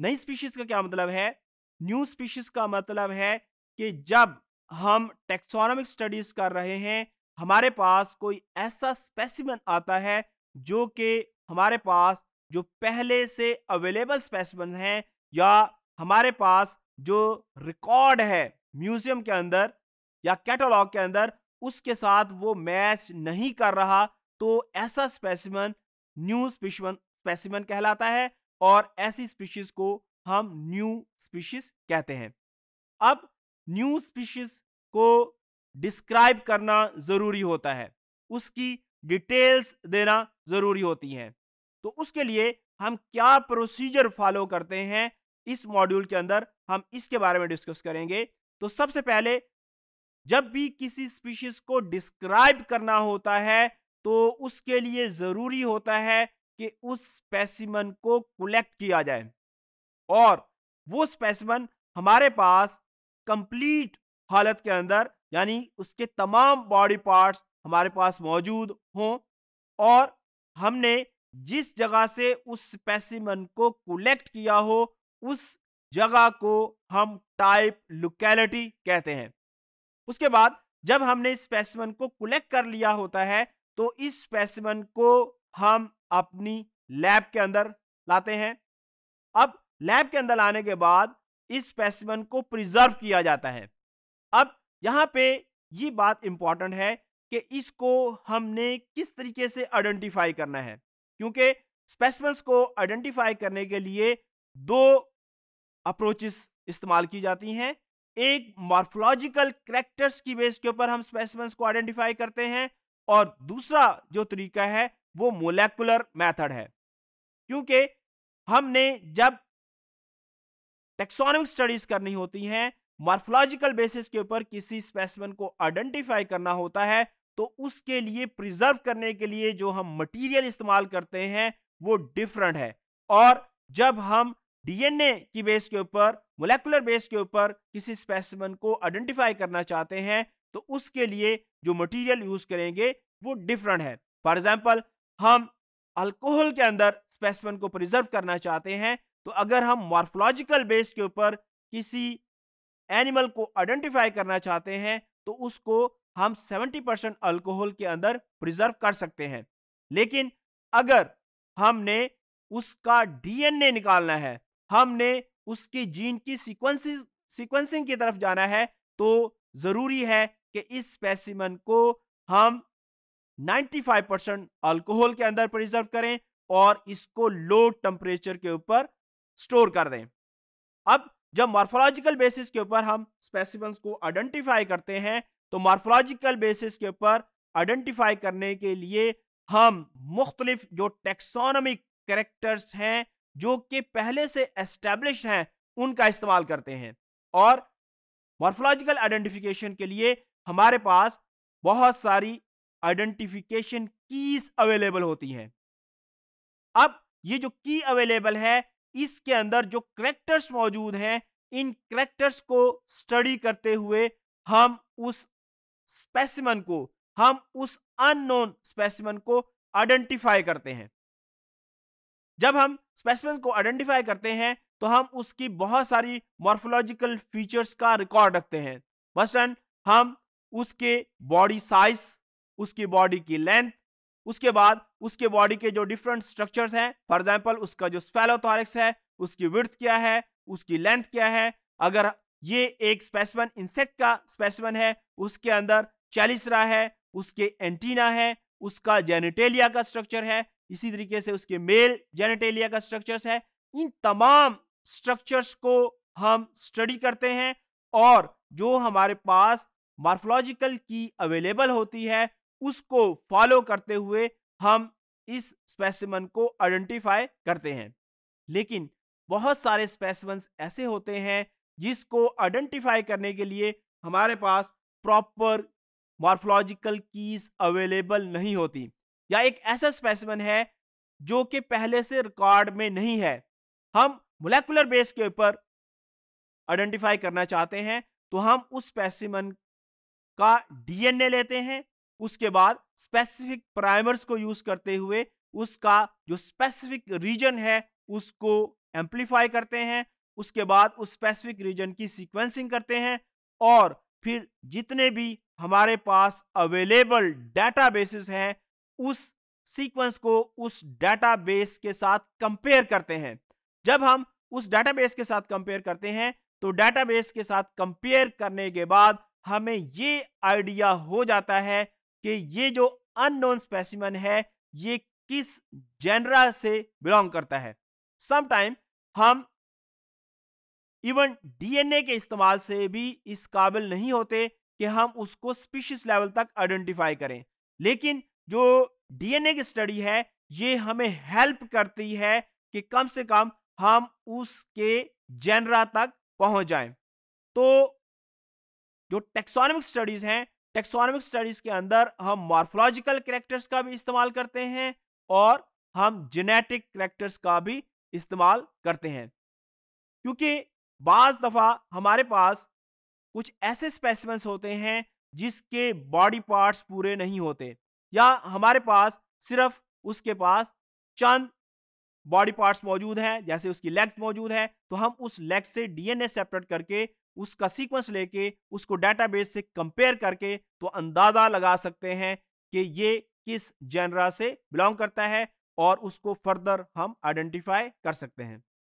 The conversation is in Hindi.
नई स्पीशीज का क्या मतलब है न्यू स्पीशीज का मतलब है कि जब हम टेक्सोनॉमिक स्टडीज कर रहे हैं हमारे पास कोई ऐसा स्पेसिमन आता है जो कि हमारे पास जो पहले से अवेलेबल स्पेसिमन हैं या हमारे पास जो रिकॉर्ड है म्यूजियम के अंदर या कैटलॉग के अंदर उसके साथ वो मैच नहीं कर रहा तो ऐसा स्पेसिमन न्यू स्पेसिमन स्पेसिमन कहलाता है और ऐसी स्पीशीज को हम न्यू स्पीशीज कहते हैं अब न्यू स्पीशीज को डिस्क्राइब करना ज़रूरी होता है उसकी डिटेल्स देना ज़रूरी होती हैं तो उसके लिए हम क्या प्रोसीजर फॉलो करते हैं इस मॉड्यूल के अंदर हम इसके बारे में डिस्कस करेंगे तो सबसे पहले जब भी किसी स्पीशीज को डिस्क्राइब करना होता है तो उसके लिए ज़रूरी होता है कि उस स्पेसिमन को कलेक्ट किया जाए और वो स्पेसिमन हमारे पास कंप्लीट हालत के अंदर यानी उसके तमाम बॉडी पार्ट्स हमारे पास मौजूद हों और हमने जिस जगह से उस स्पेसिमन को कलेक्ट किया हो उस जगह को हम टाइप लोकेलिटी कहते हैं उसके बाद जब हमने स्पेसिमन को कलेक्ट कर लिया होता है तो इस स्पेसिमन को हम अपनी लैब के अंदर लाते हैं अब लैब के अंदर लाने के बाद इस स्पेसिमन को प्रिजर्व किया जाता है अब यहाँ पे ये बात इम्पॉर्टेंट है कि इसको हमने किस तरीके से आइडेंटिफाई करना है क्योंकि स्पेसिमन्स को आइडेंटिफाई करने के लिए दो अप्रोचेस इस्तेमाल की जाती हैं एक मॉर्फोलॉजिकल करेक्टर्स की बेस के ऊपर हम स्पेसिमेंस को आइडेंटिफाई करते हैं और दूसरा जो तरीका है वो मोलेकुलर मेथड है क्योंकि हमने जब टेक्सोनिक स्टडीज करनी होती हैं मार्फोलॉजिकल बेसिस के ऊपर किसी स्पेसमन को आइडेंटिफाई करना होता है तो उसके लिए प्रिजर्व करने के लिए जो हम मटेरियल इस्तेमाल करते हैं वो डिफरेंट है और जब हम डीएनए की बेस के ऊपर मोलेकुलर बेस के ऊपर किसी स्पेसमन को आइडेंटिफाई करना चाहते हैं तो उसके लिए जो मटेरियल यूज करेंगे वो डिफरेंट है फॉर एग्जाम्पल हम अल्कोहल के अंदर स्पेसिमन को प्रिजर्व करना चाहते हैं तो अगर हम मॉर्फोलॉजिकल बेस के ऊपर किसी एनिमल को आइडेंटिफाई करना चाहते हैं तो उसको हम 70 परसेंट अल्कोहल के अंदर प्रिजर्व कर सकते हैं लेकिन अगर हमने उसका डीएनए निकालना है हमने उसके जीन की सीक्वेंसिंग सीक्वेंसिंग की तरफ जाना है तो ज़रूरी है कि इस स्पेसिमन को हम 95 परसेंट अल्कोहल के अंदर प्रिजर्व करें और इसको लो टेम्परेचर के ऊपर स्टोर कर दें अब जब मार्फोलॉजिकल बेसिस के ऊपर हम स्पेसिमेंस को आइडेंटिफाई करते हैं तो मार्फोलॉजिकल बेसिस के ऊपर आइडेंटिफाई करने के लिए हम मुख्तलिफ जो टेक्सोनमिक करेक्टर्स हैं जो कि पहले से एस्टेब्लिश हैं उनका इस्तेमाल करते हैं और मॉर्फोलॉजिकल आइडेंटिफिकेशन के लिए हमारे पास बहुत सारी आइडेंटिफिकेशन कीज अवेलेबल होती हैं अब ये जो की अवेलेबल है इसके अंदर जो करेक्टर्स मौजूद हैं इन करेक्टर्स को स्टडी करते हुए हम उस स्पेसिमन को हम उस अननोन स्पेसिमन को आइडेंटिफाई करते हैं जब हम स्पेसिमन को आइडेंटिफाई करते हैं तो हम उसकी बहुत सारी मॉर्फोलॉजिकल फीचर्स का रिकॉर्ड रखते हैं मसलन हम उसके बॉडी साइज उसकी बॉडी की लेंथ उसके बाद उसके बॉडी के जो डिफरेंट स्ट्रक्चर्स हैं फॉर एग्जांपल उसका जो स्पेलोथॉरिक्स है उसकी विर्थ क्या है उसकी लेंथ क्या है अगर ये एक स्पेसिमन इंसेक्ट का स्पेसिमन है उसके अंदर चैलिसरा है उसके एंटीना है उसका जेनेटेलिया का स्ट्रक्चर है इसी तरीके से उसके मेल जेनेटेलिया का स्ट्रक्चर है इन तमाम स्ट्रक्चर्स को हम स्टडी करते हैं और जो हमारे पास मार्फोलॉजिकल की अवेलेबल होती है उसको फॉलो करते हुए हम इस स्पेसिमन को आइडेंटिफाई करते हैं लेकिन बहुत सारे स्पेसिमन्स ऐसे होते हैं जिसको आइडेंटिफाई करने के लिए हमारे पास प्रॉपर मॉर्फोलॉजिकल कीज अवेलेबल नहीं होती या एक ऐसा स्पेसिमन है जो कि पहले से रिकॉर्ड में नहीं है हम मोलेकुलर बेस के ऊपर आइडेंटिफाई करना चाहते हैं तो हम उस स्पेसिमन का डीएनए लेते हैं उसके बाद स्पेसिफिक प्राइमर्स को यूज करते हुए उसका जो स्पेसिफिक रीजन है उसको एम्पलीफाई करते हैं उसके बाद उस स्पेसिफिक रीजन की सीक्वेंसिंग करते हैं और फिर जितने भी हमारे पास अवेलेबल डाटा बेसिस हैं उस सीक्वेंस को उस डाटा बेस के साथ कंपेयर करते हैं जब हम उस डाटा बेस के साथ कंपेयर करते हैं तो डाटा बेस के साथ कंपेयर करने के बाद हमें ये आइडिया हो जाता है कि ये जो अननोन स्पेसिमन है ये किस जेनरा से बिलोंग करता है समटाइम हम इवन डीएनए के इस्तेमाल से भी इस काबिल नहीं होते कि हम उसको स्पीशीज लेवल तक आइडेंटिफाई करें लेकिन जो डीएनए की स्टडी है ये हमें हेल्प करती है कि कम से कम हम उसके जेनरा तक पहुंच जाएं तो जो टेक्सोनिक स्टडीज हैं टेक्सोनॉमिक स्टडीज के अंदर हम मॉर्फोलॉजिकल करेक्टर्स का भी इस्तेमाल करते हैं और हम जेनेटिक करेक्टर्स का भी इस्तेमाल करते हैं क्योंकि बाज दफ़ा हमारे पास कुछ ऐसे स्पेसिमेंट्स होते हैं जिसके बॉडी पार्ट्स पूरे नहीं होते या हमारे पास सिर्फ उसके पास चंद बॉडी पार्ट्स मौजूद हैं जैसे उसकी लेग मौजूद है तो हम उस लेग से डीएनए सेपरेट करके उसका सीक्वेंस लेके उसको डेटाबेस से कंपेयर करके तो अंदाज़ा लगा सकते हैं कि ये किस जनरा से बिलोंग करता है और उसको फर्दर हम आइडेंटिफाई कर सकते हैं